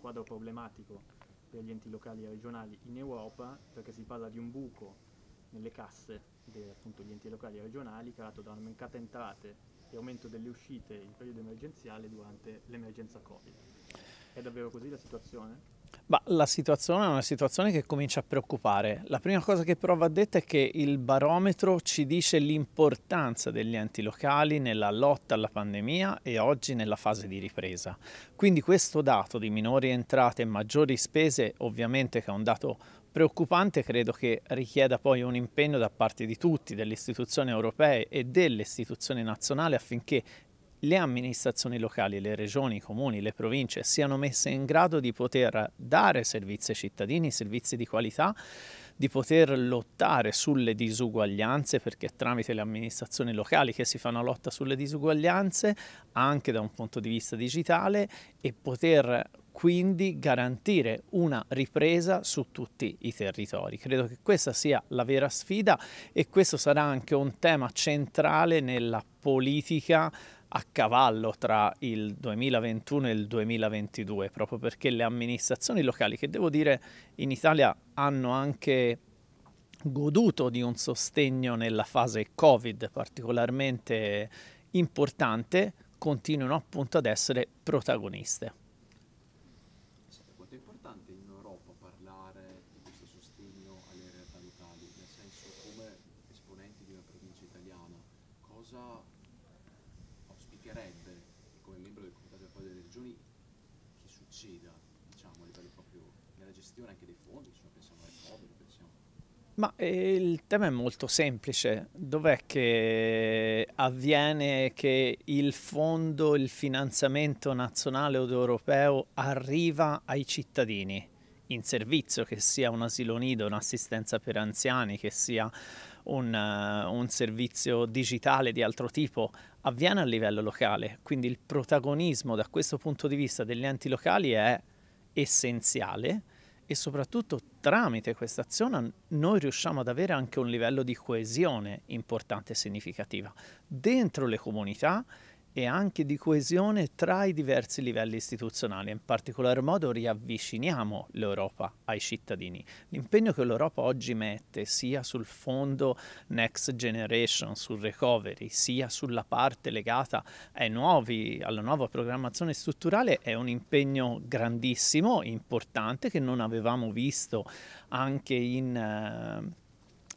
quadro problematico per gli enti locali e regionali in Europa perché si parla di un buco nelle casse degli enti locali e regionali creato da una mancata entrate e aumento delle uscite in periodo emergenziale durante l'emergenza Covid. È davvero così la situazione? Bah, la situazione è una situazione che comincia a preoccupare. La prima cosa che però va detta è che il barometro ci dice l'importanza degli enti locali nella lotta alla pandemia e oggi nella fase di ripresa. Quindi questo dato di minori entrate e maggiori spese, ovviamente che è un dato preoccupante, credo che richieda poi un impegno da parte di tutti, delle istituzioni europee e delle istituzioni nazionali affinché le amministrazioni locali, le regioni, i comuni, le province siano messe in grado di poter dare servizi ai cittadini, servizi di qualità, di poter lottare sulle disuguaglianze perché è tramite le amministrazioni locali che si fa una lotta sulle disuguaglianze anche da un punto di vista digitale e poter quindi garantire una ripresa su tutti i territori. Credo che questa sia la vera sfida e questo sarà anche un tema centrale nella politica a cavallo tra il 2021 e il 2022, proprio perché le amministrazioni locali, che devo dire in Italia hanno anche goduto di un sostegno nella fase Covid particolarmente importante, continuano appunto ad essere protagoniste. Quanto è importante in Europa parlare di questo sostegno alle realtà locali, nel senso come esponenti di una provincia italiana, cosa proprio nella gestione anche dei fondi, cioè pensiamo alle COVID, pensiamo... Ma eh, il tema è molto semplice, dov'è che avviene che il fondo, il finanziamento nazionale o europeo arriva ai cittadini in servizio, che sia un asilo nido, un'assistenza per anziani, che sia un, uh, un, servizio digitale di altro tipo avviene a livello locale, quindi il protagonismo da questo punto di vista degli enti locali è essenziale e soprattutto tramite questa azione noi riusciamo ad avere anche un livello di coesione importante e significativa dentro le comunità e anche di coesione tra i diversi livelli istituzionali. In particolar modo riavviciniamo l'Europa ai cittadini. L'impegno che l'Europa oggi mette sia sul fondo Next Generation, sul recovery, sia sulla parte legata nuovi, alla nuova programmazione strutturale è un impegno grandissimo, importante, che non avevamo visto anche in... Eh,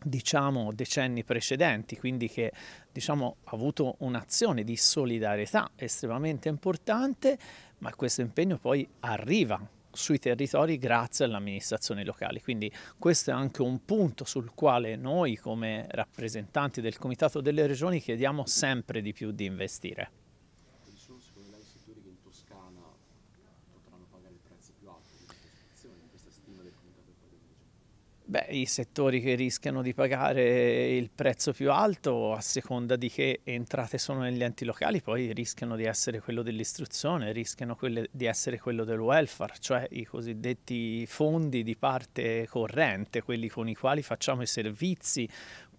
diciamo decenni precedenti, quindi che diciamo, ha avuto un'azione di solidarietà estremamente importante, ma questo impegno poi arriva sui territori grazie alle amministrazioni locali. Quindi questo è anche un punto sul quale noi come rappresentanti del Comitato delle Regioni chiediamo sempre di più di investire. Quali sono secondo lei i settori che in Toscana potranno pagare il prezzo più alto di questa situazione, di questa stima del Comitato? Beh, i settori che rischiano di pagare il prezzo più alto a seconda di che entrate sono negli enti locali poi rischiano di essere quello dell'istruzione, rischiano di essere quello del welfare, cioè i cosiddetti fondi di parte corrente, quelli con i quali facciamo i servizi,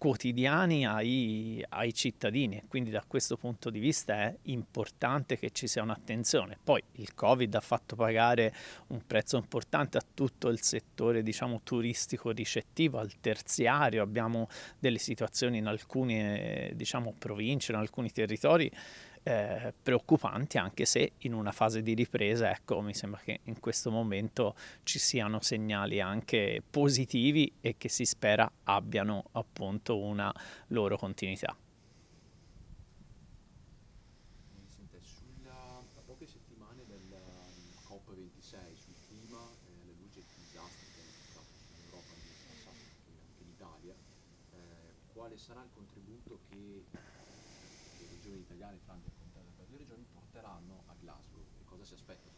quotidiani ai, ai cittadini quindi da questo punto di vista è importante che ci sia un'attenzione. Poi il Covid ha fatto pagare un prezzo importante a tutto il settore diciamo turistico ricettivo, al terziario, abbiamo delle situazioni in alcune diciamo province, in alcuni territori eh, preoccupanti, anche se in una fase di ripresa, ecco, mi sembra che in questo momento ci siano segnali anche positivi e che si spera abbiano appunto una loro continuità. sarà il contributo che regioni italiane tramite il Comitato per le regioni porteranno a Glasgow? Che cosa si aspetta?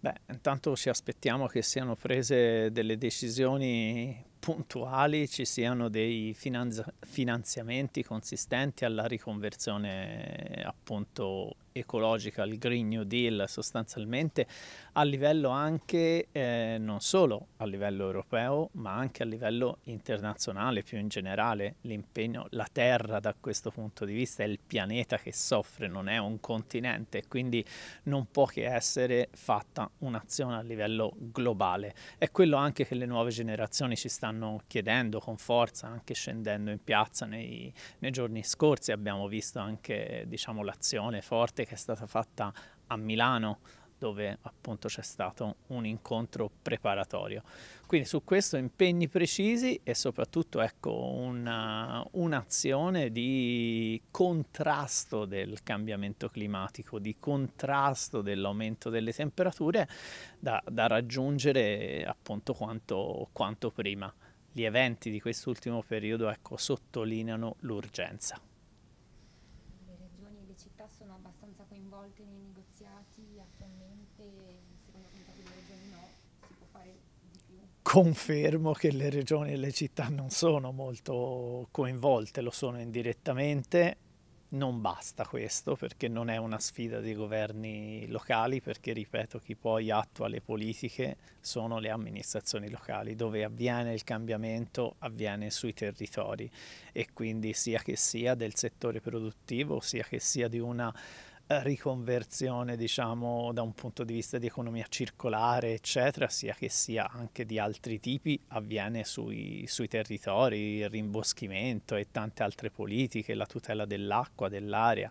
Beh, intanto ci aspettiamo che siano prese delle decisioni puntuali, ci siano dei finanzi finanziamenti consistenti alla riconversione appunto ecologica, il Green New Deal sostanzialmente a livello anche eh, non solo a livello europeo ma anche a livello internazionale più in generale l'impegno, la terra da questo punto di vista è il pianeta che soffre, non è un continente quindi non può che essere fatta un'azione a livello globale. È quello anche che le nuove generazioni ci stanno chiedendo con forza anche scendendo in piazza nei, nei giorni scorsi abbiamo visto anche diciamo, l'azione forte che è stata fatta a Milano dove appunto c'è stato un incontro preparatorio. Quindi su questo impegni precisi e soprattutto ecco, uh, un'azione di contrasto del cambiamento climatico, di contrasto dell'aumento delle temperature da, da raggiungere appunto quanto, quanto, prima. Gli eventi di quest'ultimo periodo ecco, sottolineano l'urgenza. coinvolte nei negoziati attualmente, secondo me le regioni no, si può fare di più? Confermo che le regioni e le città non sono molto coinvolte, lo sono indirettamente, non basta questo perché non è una sfida dei governi locali perché ripeto chi poi attua le politiche sono le amministrazioni locali dove avviene il cambiamento avviene sui territori e quindi sia che sia del settore produttivo sia che sia di una riconversione diciamo da un punto di vista di economia circolare eccetera sia che sia anche di altri tipi avviene sui, sui territori il rimboschimento e tante altre politiche la tutela dell'acqua dell'aria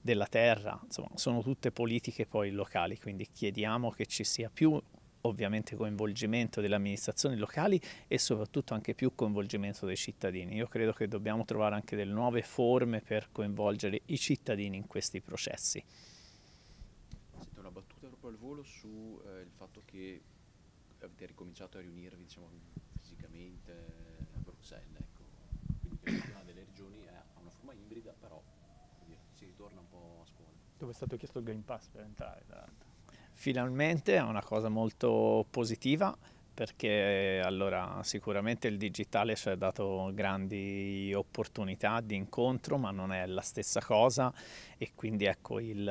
della terra insomma sono tutte politiche poi locali quindi chiediamo che ci sia più ovviamente coinvolgimento delle amministrazioni locali e soprattutto anche più coinvolgimento dei cittadini. Io credo che dobbiamo trovare anche delle nuove forme per coinvolgere i cittadini in questi processi. Siete una battuta proprio al volo sul eh, fatto che avete ricominciato a riunirvi diciamo, fisicamente a Bruxelles, ecco. quindi una delle regioni ha una forma ibrida, però dire, si ritorna un po' a scuola. Dove è stato chiesto il Green Pass per entrare, tra l'altro. Finalmente è una cosa molto positiva perché allora, sicuramente il digitale ci ha dato grandi opportunità di incontro ma non è la stessa cosa e quindi ecco il,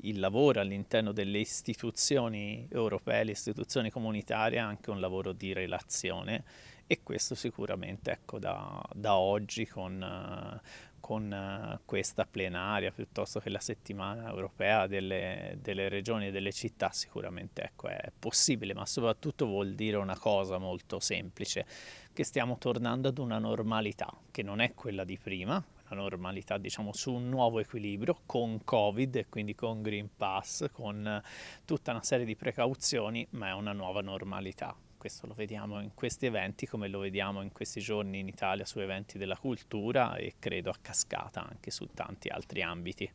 il lavoro all'interno delle istituzioni europee, le istituzioni comunitarie è anche un lavoro di relazione e questo sicuramente ecco da, da oggi con con eh, questa plenaria piuttosto che la settimana europea delle, delle regioni e delle città sicuramente ecco, è possibile, ma soprattutto vuol dire una cosa molto semplice, che stiamo tornando ad una normalità che non è quella di prima, una normalità diciamo su un nuovo equilibrio con Covid e quindi con Green Pass, con tutta una serie di precauzioni, ma è una nuova normalità questo lo vediamo in questi eventi come lo vediamo in questi giorni in Italia su eventi della cultura e credo a cascata anche su tanti altri ambiti.